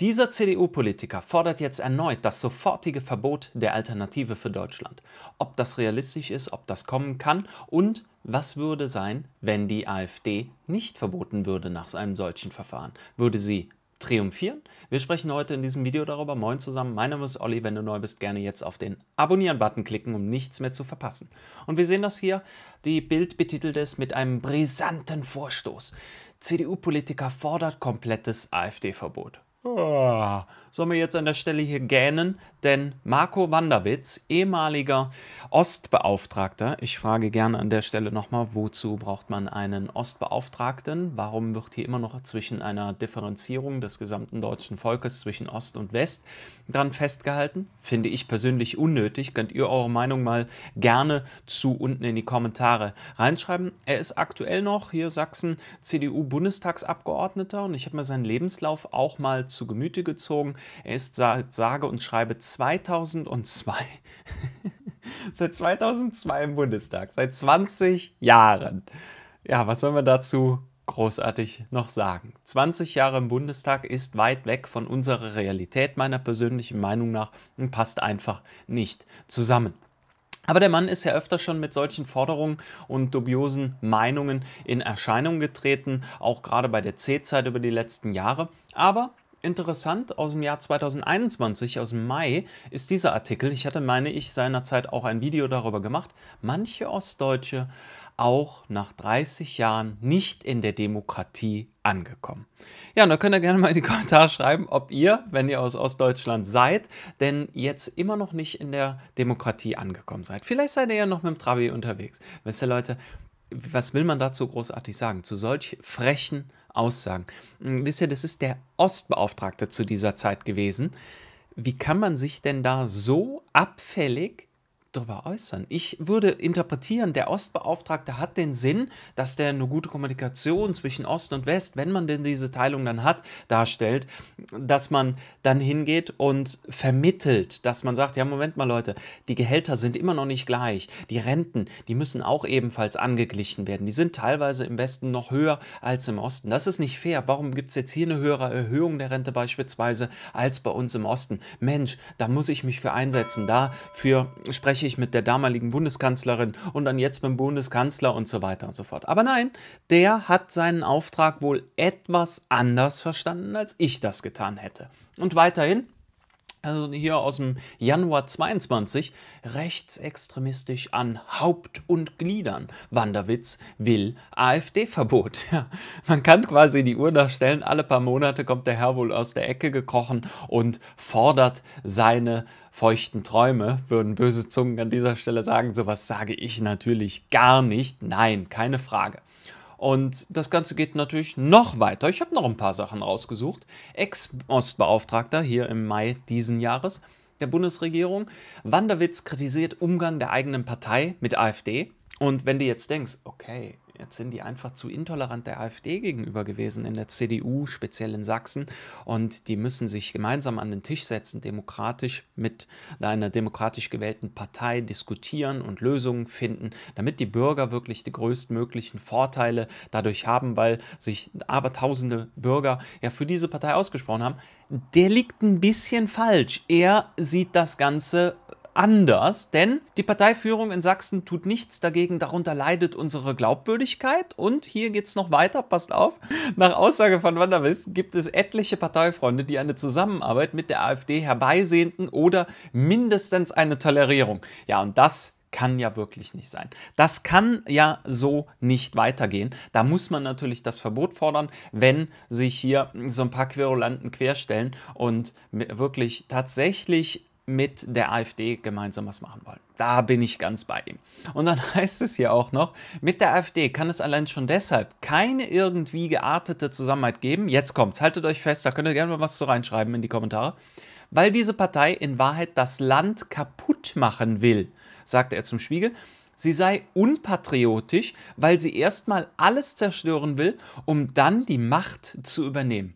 Dieser CDU-Politiker fordert jetzt erneut das sofortige Verbot der Alternative für Deutschland. Ob das realistisch ist, ob das kommen kann und was würde sein, wenn die AfD nicht verboten würde nach einem solchen Verfahren? Würde sie triumphieren? Wir sprechen heute in diesem Video darüber. Moin zusammen, mein Name ist Olli. Wenn du neu bist, gerne jetzt auf den Abonnieren-Button klicken, um nichts mehr zu verpassen. Und wir sehen das hier. Die Bild betitelt es mit einem brisanten Vorstoß. CDU-Politiker fordert komplettes AfD-Verbot. Oh, sollen wir jetzt an der Stelle hier gähnen, denn Marco Wanderwitz, ehemaliger Ostbeauftragter, ich frage gerne an der Stelle nochmal, wozu braucht man einen Ostbeauftragten? Warum wird hier immer noch zwischen einer Differenzierung des gesamten deutschen Volkes zwischen Ost und West dran festgehalten? Finde ich persönlich unnötig. Könnt ihr eure Meinung mal gerne zu unten in die Kommentare reinschreiben. Er ist aktuell noch hier Sachsen CDU-Bundestagsabgeordneter und ich habe mir seinen Lebenslauf auch mal zu zu Gemüte gezogen. Er ist seit sage und schreibe 2002 seit 2002 im Bundestag, seit 20 Jahren. Ja, was soll man dazu großartig noch sagen? 20 Jahre im Bundestag ist weit weg von unserer Realität, meiner persönlichen Meinung nach, und passt einfach nicht zusammen. Aber der Mann ist ja öfter schon mit solchen Forderungen und dubiosen Meinungen in Erscheinung getreten, auch gerade bei der C-Zeit über die letzten Jahre. Aber Interessant aus dem Jahr 2021, aus dem Mai, ist dieser Artikel. Ich hatte, meine ich, seinerzeit auch ein Video darüber gemacht. Manche Ostdeutsche auch nach 30 Jahren nicht in der Demokratie angekommen. Ja, und da könnt ihr gerne mal in die Kommentare schreiben, ob ihr, wenn ihr aus Ostdeutschland seid, denn jetzt immer noch nicht in der Demokratie angekommen seid. Vielleicht seid ihr ja noch mit dem Trabi unterwegs. Wisst ihr, Leute, was will man dazu großartig sagen? Zu solch frechen Aussagen. Hm, wisst ihr, das ist der Ostbeauftragte zu dieser Zeit gewesen. Wie kann man sich denn da so abfällig darüber äußern. Ich würde interpretieren, der Ostbeauftragte hat den Sinn, dass der eine gute Kommunikation zwischen Ost und West, wenn man denn diese Teilung dann hat, darstellt, dass man dann hingeht und vermittelt, dass man sagt, ja, Moment mal Leute, die Gehälter sind immer noch nicht gleich, die Renten, die müssen auch ebenfalls angeglichen werden, die sind teilweise im Westen noch höher als im Osten. Das ist nicht fair. Warum gibt es jetzt hier eine höhere Erhöhung der Rente beispielsweise als bei uns im Osten? Mensch, da muss ich mich für einsetzen, dafür spreche ich mit der damaligen Bundeskanzlerin und dann jetzt mit dem Bundeskanzler und so weiter und so fort. Aber nein, der hat seinen Auftrag wohl etwas anders verstanden, als ich das getan hätte. Und weiterhin, also hier aus dem Januar 22, rechtsextremistisch an Haupt und Gliedern. Wanderwitz will AfD-Verbot. Ja, man kann quasi die Uhr nachstellen, alle paar Monate kommt der Herr wohl aus der Ecke gekrochen und fordert seine feuchten Träume, würden böse Zungen an dieser Stelle sagen. Sowas sage ich natürlich gar nicht. Nein, keine Frage. Und das Ganze geht natürlich noch weiter. Ich habe noch ein paar Sachen rausgesucht. Ex-Ostbeauftragter hier im Mai diesen Jahres der Bundesregierung. Wanderwitz kritisiert Umgang der eigenen Partei mit AfD. Und wenn du jetzt denkst, okay, Jetzt sind die einfach zu intolerant der AfD gegenüber gewesen in der CDU, speziell in Sachsen. Und die müssen sich gemeinsam an den Tisch setzen, demokratisch mit einer demokratisch gewählten Partei diskutieren und Lösungen finden, damit die Bürger wirklich die größtmöglichen Vorteile dadurch haben, weil sich abertausende Bürger ja für diese Partei ausgesprochen haben. Der liegt ein bisschen falsch. Er sieht das Ganze anders, denn die Parteiführung in Sachsen tut nichts dagegen, darunter leidet unsere Glaubwürdigkeit. Und hier geht es noch weiter, passt auf. Nach Aussage von Wanderwiss gibt es etliche Parteifreunde, die eine Zusammenarbeit mit der AfD herbeisehnten oder mindestens eine Tolerierung. Ja, und das kann ja wirklich nicht sein. Das kann ja so nicht weitergehen. Da muss man natürlich das Verbot fordern, wenn sich hier so ein paar Querulanten querstellen und wirklich tatsächlich mit der AfD gemeinsam was machen wollen. Da bin ich ganz bei ihm. Und dann heißt es hier auch noch, mit der AfD kann es allein schon deshalb keine irgendwie geartete Zusammenarbeit geben. Jetzt kommt's, haltet euch fest, da könnt ihr gerne mal was zu reinschreiben in die Kommentare. Weil diese Partei in Wahrheit das Land kaputt machen will, sagte er zum Spiegel. Sie sei unpatriotisch, weil sie erstmal alles zerstören will, um dann die Macht zu übernehmen.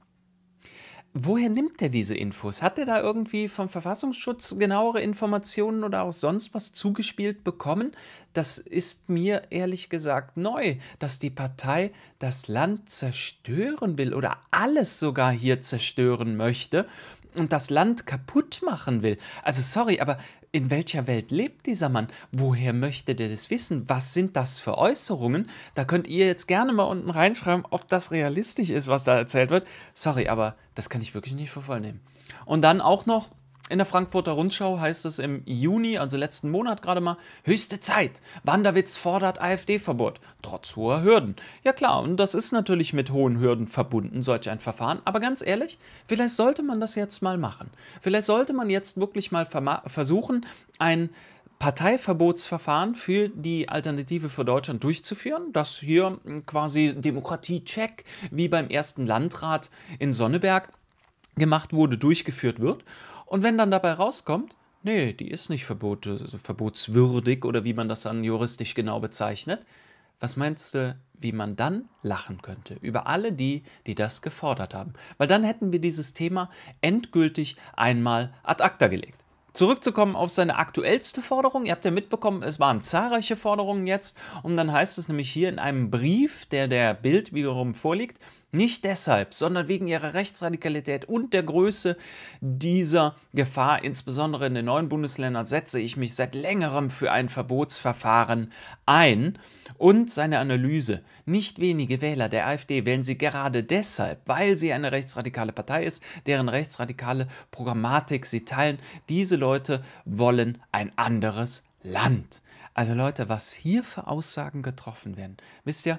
Woher nimmt er diese Infos? Hat er da irgendwie vom Verfassungsschutz genauere Informationen oder auch sonst was zugespielt bekommen? Das ist mir ehrlich gesagt neu, dass die Partei das Land zerstören will oder alles sogar hier zerstören möchte und das Land kaputt machen will. Also sorry, aber in welcher Welt lebt dieser Mann? Woher möchte der das wissen? Was sind das für Äußerungen? Da könnt ihr jetzt gerne mal unten reinschreiben, ob das realistisch ist, was da erzählt wird. Sorry, aber das kann ich wirklich nicht für voll nehmen. Und dann auch noch in der Frankfurter Rundschau heißt es im Juni, also letzten Monat gerade mal, höchste Zeit. Wanderwitz fordert AfD-Verbot, trotz hoher Hürden. Ja klar, und das ist natürlich mit hohen Hürden verbunden, solch ein Verfahren. Aber ganz ehrlich, vielleicht sollte man das jetzt mal machen. Vielleicht sollte man jetzt wirklich mal versuchen, ein Parteiverbotsverfahren für die Alternative für Deutschland durchzuführen, das hier quasi Demokratiecheck wie beim ersten Landrat in Sonneberg gemacht wurde, durchgeführt wird. Und wenn dann dabei rauskommt, nee, die ist nicht verbot, also verbotswürdig oder wie man das dann juristisch genau bezeichnet, was meinst du, wie man dann lachen könnte über alle die, die das gefordert haben? Weil dann hätten wir dieses Thema endgültig einmal ad acta gelegt. Zurückzukommen auf seine aktuellste Forderung. Ihr habt ja mitbekommen, es waren zahlreiche Forderungen jetzt. Und dann heißt es nämlich hier in einem Brief, der der Bild wiederum vorliegt, nicht deshalb, sondern wegen ihrer Rechtsradikalität und der Größe dieser Gefahr, insbesondere in den neuen Bundesländern, setze ich mich seit längerem für ein Verbotsverfahren ein. Und seine Analyse, nicht wenige Wähler der AfD wählen sie gerade deshalb, weil sie eine rechtsradikale Partei ist, deren rechtsradikale Programmatik sie teilen. Diese Leute wollen ein anderes Land. Also Leute, was hier für Aussagen getroffen werden. Wisst ihr,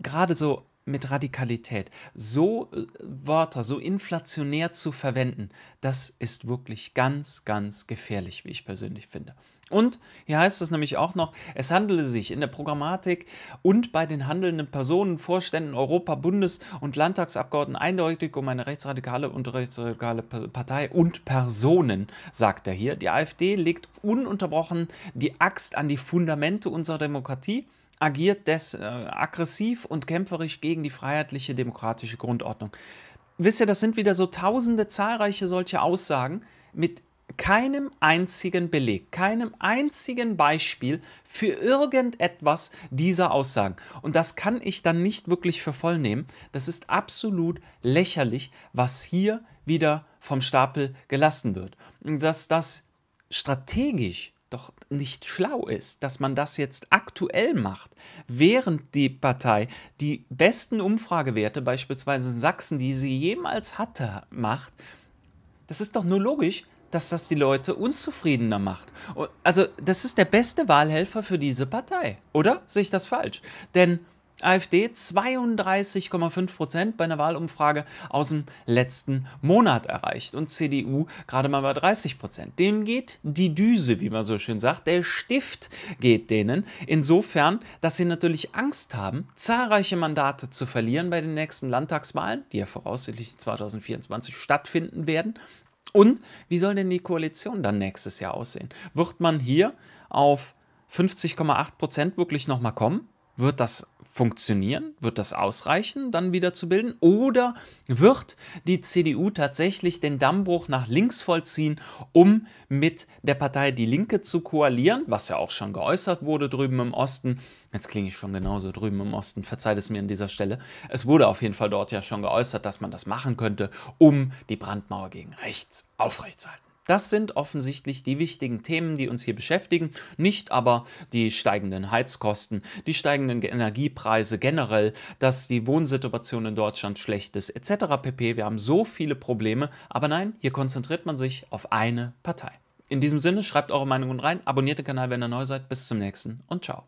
gerade so mit Radikalität so äh, Wörter, so inflationär zu verwenden, das ist wirklich ganz, ganz gefährlich, wie ich persönlich finde. Und hier heißt es nämlich auch noch, es handele sich in der Programmatik und bei den handelnden Personen, Vorständen, Europa, Bundes- und Landtagsabgeordneten eindeutig um eine rechtsradikale und rechtsradikale Partei und Personen, sagt er hier. Die AfD legt ununterbrochen die Axt an die Fundamente unserer Demokratie agiert des äh, aggressiv und kämpferisch gegen die freiheitliche demokratische Grundordnung. Wisst ihr, das sind wieder so tausende zahlreiche solche Aussagen mit keinem einzigen Beleg, keinem einzigen Beispiel für irgendetwas dieser Aussagen. Und das kann ich dann nicht wirklich für voll nehmen. Das ist absolut lächerlich, was hier wieder vom Stapel gelassen wird. Dass das strategisch doch nicht schlau ist, dass man das jetzt aktuell macht, während die Partei die besten Umfragewerte beispielsweise in Sachsen, die sie jemals hatte, macht. Das ist doch nur logisch, dass das die Leute unzufriedener macht. Also das ist der beste Wahlhelfer für diese Partei, oder? Sehe ich das falsch? Denn AfD 32,5 Prozent bei einer Wahlumfrage aus dem letzten Monat erreicht und CDU gerade mal bei 30 Prozent. Dem geht die Düse, wie man so schön sagt, der Stift geht denen, insofern, dass sie natürlich Angst haben, zahlreiche Mandate zu verlieren bei den nächsten Landtagswahlen, die ja voraussichtlich 2024 stattfinden werden. Und wie soll denn die Koalition dann nächstes Jahr aussehen? Wird man hier auf 50,8 Prozent wirklich nochmal kommen? Wird das funktionieren? Wird das ausreichen, dann wieder zu bilden? Oder wird die CDU tatsächlich den Dammbruch nach links vollziehen, um mit der Partei Die Linke zu koalieren, was ja auch schon geäußert wurde drüben im Osten? Jetzt klinge ich schon genauso drüben im Osten, verzeiht es mir an dieser Stelle. Es wurde auf jeden Fall dort ja schon geäußert, dass man das machen könnte, um die Brandmauer gegen rechts aufrechtzuerhalten. Das sind offensichtlich die wichtigen Themen, die uns hier beschäftigen, nicht aber die steigenden Heizkosten, die steigenden Energiepreise generell, dass die Wohnsituation in Deutschland schlecht ist, etc. pp. Wir haben so viele Probleme, aber nein, hier konzentriert man sich auf eine Partei. In diesem Sinne, schreibt eure Meinungen rein, abonniert den Kanal, wenn ihr neu seid. Bis zum nächsten und ciao.